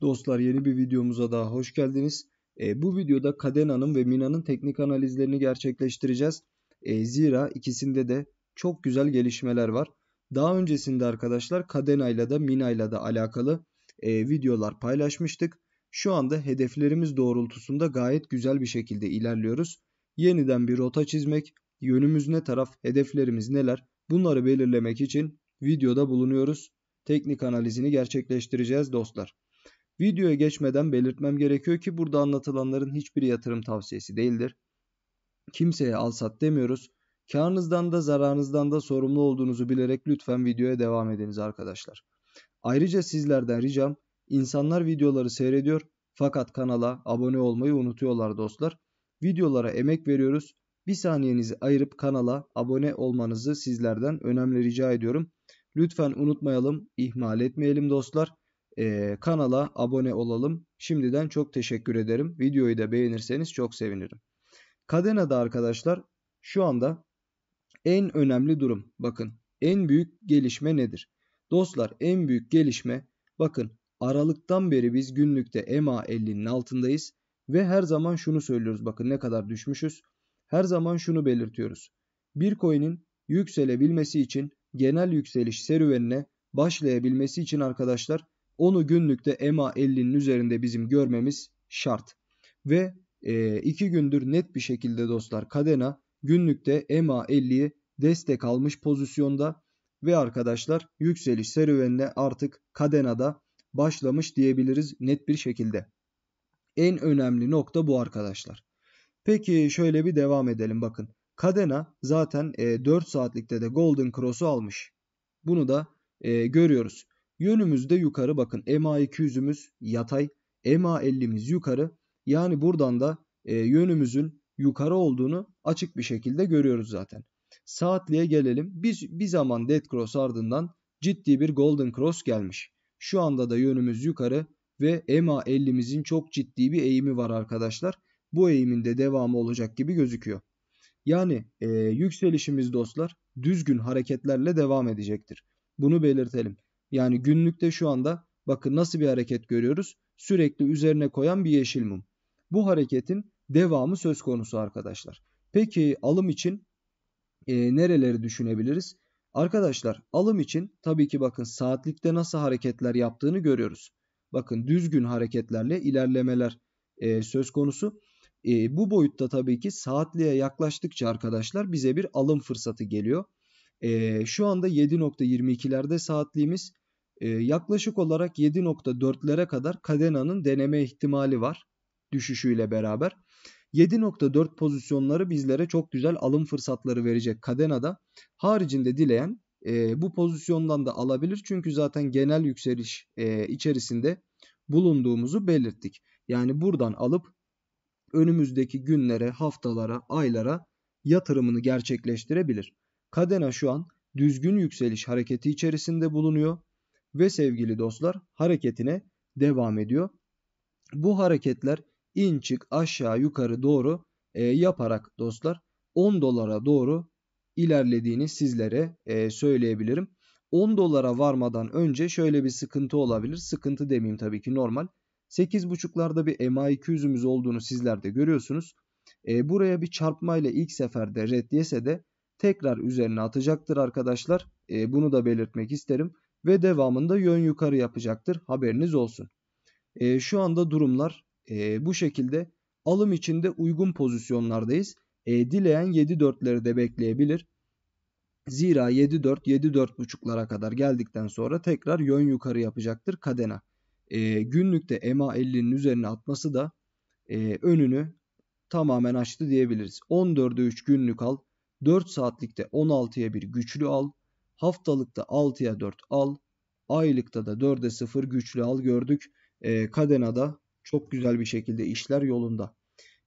Dostlar yeni bir videomuza daha hoş geldiniz. E, bu videoda Cadena'nın ve Mina'nın teknik analizlerini gerçekleştireceğiz. E, zira ikisinde de çok güzel gelişmeler var. Daha öncesinde arkadaşlar Cadena ile de Mina ile de alakalı e, videolar paylaşmıştık. Şu anda hedeflerimiz doğrultusunda gayet güzel bir şekilde ilerliyoruz. Yeniden bir rota çizmek, yönümüz ne taraf, hedeflerimiz neler bunları belirlemek için videoda bulunuyoruz. Teknik analizini gerçekleştireceğiz dostlar. Videoya geçmeden belirtmem gerekiyor ki burada anlatılanların hiçbir yatırım tavsiyesi değildir. Kimseye al sat demiyoruz. Karınızdan da zararınızdan da sorumlu olduğunuzu bilerek lütfen videoya devam ediniz arkadaşlar. Ayrıca sizlerden ricam insanlar videoları seyrediyor fakat kanala abone olmayı unutuyorlar dostlar. Videolara emek veriyoruz. Bir saniyenizi ayırıp kanala abone olmanızı sizlerden önemli rica ediyorum. Lütfen unutmayalım, ihmal etmeyelim dostlar e, kanala abone olalım. Şimdiden çok teşekkür ederim. Videoyu da beğenirseniz çok sevinirim. Kadena'da arkadaşlar şu anda en önemli durum. Bakın en büyük gelişme nedir? Dostlar en büyük gelişme bakın Aralık'tan beri biz günlükte EMA 50'nin altındayız ve her zaman şunu söylüyoruz bakın ne kadar düşmüşüz. Her zaman şunu belirtiyoruz. Bir coin'in yükselebilmesi için genel yükseliş serüvenine başlayabilmesi için arkadaşlar onu günlükte EMA 50'nin üzerinde bizim görmemiz şart. Ve 2 e, iki gündür net bir şekilde dostlar Kadena günlükte EMA 50'yi destek almış pozisyonda ve arkadaşlar yükseliş serüvenine artık Kadena'da başlamış diyebiliriz net bir şekilde. En önemli nokta bu arkadaşlar. Peki şöyle bir devam edelim bakın. Kadena zaten e, 4 saatlikte de Golden Cross'u almış. Bunu da e, görüyoruz. Yönümüzde yukarı bakın. MA200'ümüz yatay. MA50'miz yukarı. Yani buradan da e, yönümüzün yukarı olduğunu açık bir şekilde görüyoruz zaten. Saatliğe gelelim. Bir, bir zaman Dead Cross ardından ciddi bir Golden Cross gelmiş. Şu anda da yönümüz yukarı ve MA50'mizin çok ciddi bir eğimi var arkadaşlar. Bu eğimin de devamı olacak gibi gözüküyor. Yani e, yükselişimiz dostlar düzgün hareketlerle devam edecektir. Bunu belirtelim. Yani günlükte şu anda bakın nasıl bir hareket görüyoruz? Sürekli üzerine koyan bir yeşil mum. Bu hareketin devamı söz konusu arkadaşlar. Peki alım için e, nereleri düşünebiliriz? Arkadaşlar alım için tabii ki bakın saatlikte nasıl hareketler yaptığını görüyoruz. Bakın düzgün hareketlerle ilerlemeler e, söz konusu. E, bu boyutta tabii ki saatliğe yaklaştıkça arkadaşlar bize bir alım fırsatı geliyor. E, şu anda 7.22'lerde saatliğimiz ee, yaklaşık olarak 7.4'lere kadar Kadena'nın deneme ihtimali var düşüşüyle beraber. 7.4 pozisyonları bizlere çok güzel alım fırsatları verecek Kadena'da Haricinde dileyen e, bu pozisyondan da alabilir. Çünkü zaten genel yükseliş e, içerisinde bulunduğumuzu belirttik. Yani buradan alıp önümüzdeki günlere, haftalara, aylara yatırımını gerçekleştirebilir. Kadena şu an düzgün yükseliş hareketi içerisinde bulunuyor ve sevgili dostlar hareketine devam ediyor. Bu hareketler in çık aşağı yukarı doğru e, yaparak dostlar 10 dolara doğru ilerlediğini sizlere e, söyleyebilirim. 10 dolara varmadan önce şöyle bir sıkıntı olabilir. Sıkıntı demeyeyim tabii ki normal. 8.5'larda bir MA200'ümüz olduğunu sizler de görüyorsunuz. E, buraya bir çarpmayla ilk seferde red yese de tekrar üzerine atacaktır arkadaşlar. E, bunu da belirtmek isterim ve devamında yön yukarı yapacaktır. Haberiniz olsun. E, şu anda durumlar e, bu şekilde alım içinde uygun pozisyonlardayız. E, dileyen 7-4'leri de bekleyebilir. Zira 7-4, 7-4.5'lara kadar geldikten sonra tekrar yön yukarı yapacaktır kadena. E, günlükte EMA 50'nin üzerine atması da e, önünü tamamen açtı diyebiliriz. 14'e 3 günlük al. 4 saatlikte 16'ya bir güçlü al. Haftalıkta 6'ya 4 al. Aylıkta da 4'e 0 güçlü al gördük. E, ee, Kadena'da çok güzel bir şekilde işler yolunda.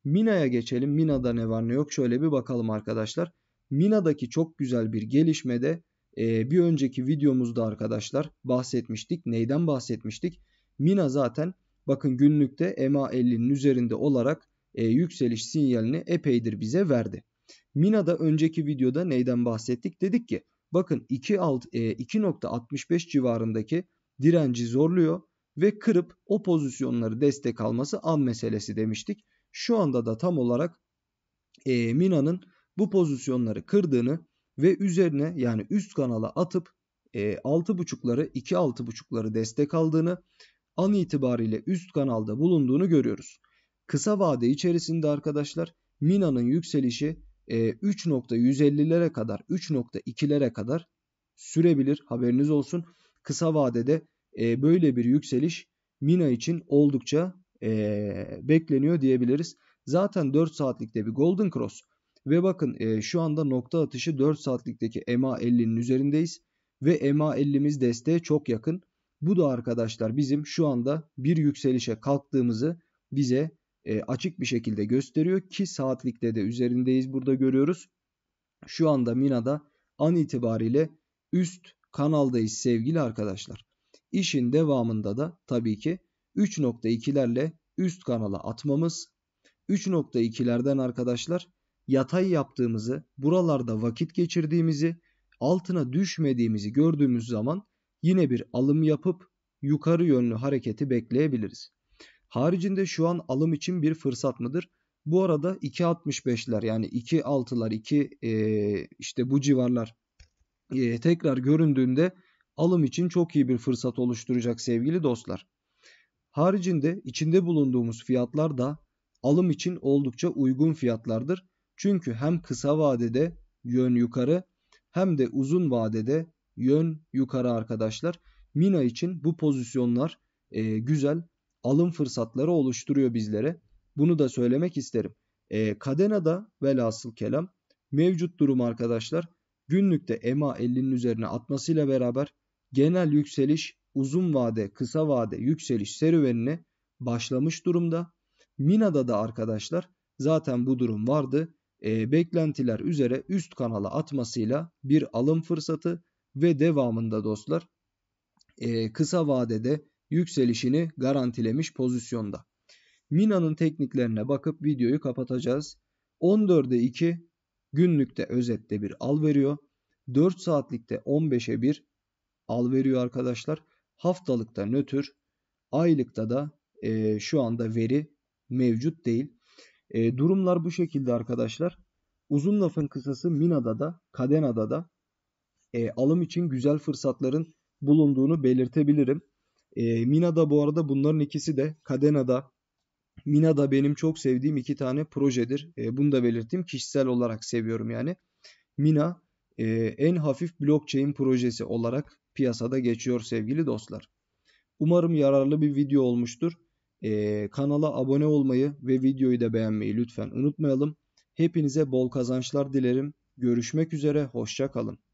Mina'ya geçelim. Mina'da ne var ne yok şöyle bir bakalım arkadaşlar. Mina'daki çok güzel bir gelişmede e, bir önceki videomuzda arkadaşlar bahsetmiştik. Neyden bahsetmiştik? Mina zaten bakın günlükte EMA 50'nin üzerinde olarak e, yükseliş sinyalini epeydir bize verdi. Mina'da önceki videoda neyden bahsettik? Dedik ki bakın 2.65 e, civarındaki direnci zorluyor ve kırıp o pozisyonları destek alması an meselesi demiştik. Şu anda da tam olarak e, Mina'nın bu pozisyonları kırdığını ve üzerine yani üst kanala atıp e, 6.5'ları 2.6.5'ları destek aldığını an itibariyle üst kanalda bulunduğunu görüyoruz. Kısa vade içerisinde arkadaşlar Mina'nın yükselişi 3.150'lere ee, kadar 3.2'lere kadar sürebilir haberiniz olsun. Kısa vadede e, böyle bir yükseliş Mina için oldukça e, bekleniyor diyebiliriz. Zaten 4 saatlikte bir Golden Cross ve bakın e, şu anda nokta atışı 4 saatlikteki EMA 50'nin üzerindeyiz ve EMA 50'miz desteğe çok yakın. Bu da arkadaşlar bizim şu anda bir yükselişe kalktığımızı bize e, açık bir şekilde gösteriyor ki saatlikte de üzerindeyiz burada görüyoruz. Şu anda Mina'da an itibariyle üst kanaldayız sevgili arkadaşlar. İşin devamında da tabii ki 3.2'lerle üst kanala atmamız 3.2'lerden arkadaşlar yatay yaptığımızı, buralarda vakit geçirdiğimizi, altına düşmediğimizi gördüğümüz zaman yine bir alım yapıp yukarı yönlü hareketi bekleyebiliriz. Haricinde şu an alım için bir fırsat mıdır? Bu arada 2.65'ler yani 2.6'lar 2 e, işte bu civarlar e, tekrar göründüğünde alım için çok iyi bir fırsat oluşturacak sevgili dostlar. Haricinde içinde bulunduğumuz fiyatlar da alım için oldukça uygun fiyatlardır. Çünkü hem kısa vadede yön yukarı hem de uzun vadede yön yukarı arkadaşlar. Mina için bu pozisyonlar e, güzel alım fırsatları oluşturuyor bizlere. Bunu da söylemek isterim. E, Kadena'da velhasıl kelam mevcut durum arkadaşlar günlükte EMA 50'nin üzerine atmasıyla beraber genel yükseliş uzun vade kısa vade yükseliş serüvenine başlamış durumda. Mina'da da arkadaşlar zaten bu durum vardı. E, beklentiler üzere üst kanala atmasıyla bir alım fırsatı ve devamında dostlar e, kısa vadede yükselişini garantilemiş pozisyonda. Mina'nın tekniklerine bakıp videoyu kapatacağız. 14'e 2 günlükte özette bir al veriyor. 4 saatlikte 15'e 1 al veriyor arkadaşlar. Haftalıkta nötr, aylıkta da e, şu anda veri mevcut değil. E, durumlar bu şekilde arkadaşlar. Uzun lafın kısası Mina'da da Kadena'da da e, alım için güzel fırsatların bulunduğunu belirtebilirim. E, da bu arada bunların ikisi de Mina da benim çok sevdiğim iki tane projedir. E, bunu da belirttim. Kişisel olarak seviyorum yani. Mina e, en hafif blockchain projesi olarak piyasada geçiyor sevgili dostlar. Umarım yararlı bir video olmuştur. E, kanala abone olmayı ve videoyu da beğenmeyi lütfen unutmayalım. Hepinize bol kazançlar dilerim. Görüşmek üzere, hoşça kalın.